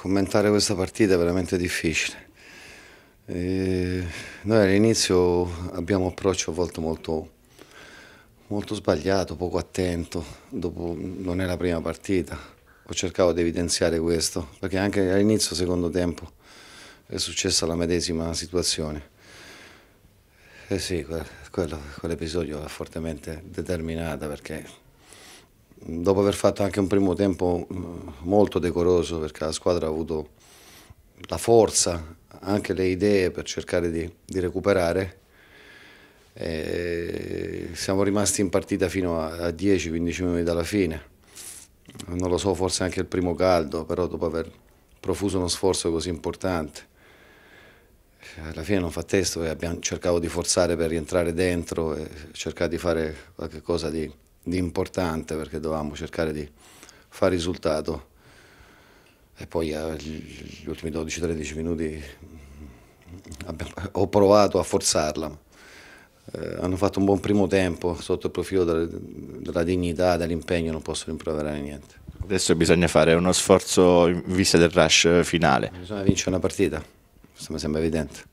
commentare questa partita è veramente difficile. E noi all'inizio abbiamo un approccio a volte molto, molto sbagliato, poco attento, Dopo, non è la prima partita, ho cercato di evidenziare questo, perché anche all'inizio secondo tempo è successa la medesima situazione. E eh sì, quell'episodio l'ha fortemente determinata perché dopo aver fatto anche un primo tempo mm, molto decoroso perché la squadra ha avuto la forza, anche le idee per cercare di, di recuperare. E siamo rimasti in partita fino a, 10-15 minuti dalla fine. Non lo so, forse anche il primo caldo, però dopo aver profuso uno sforzo così importante, alla fine non fa testo e abbiamo cercato di forzare per rientrare dentro e cercare di fare qualcosa di, di importante perché dovevamo cercare di fare risultato e poi eh, gli ultimi 12-13 minuti mm, ho provato a forzarla. Eh, hanno fatto un buon primo tempo sotto il profilo della, della dignità, dell'impegno, non posso rimproverare niente. Adesso bisogna fare uno sforzo in vista del rush finale. Bisogna vincere una partita, questo mi sembra evidente.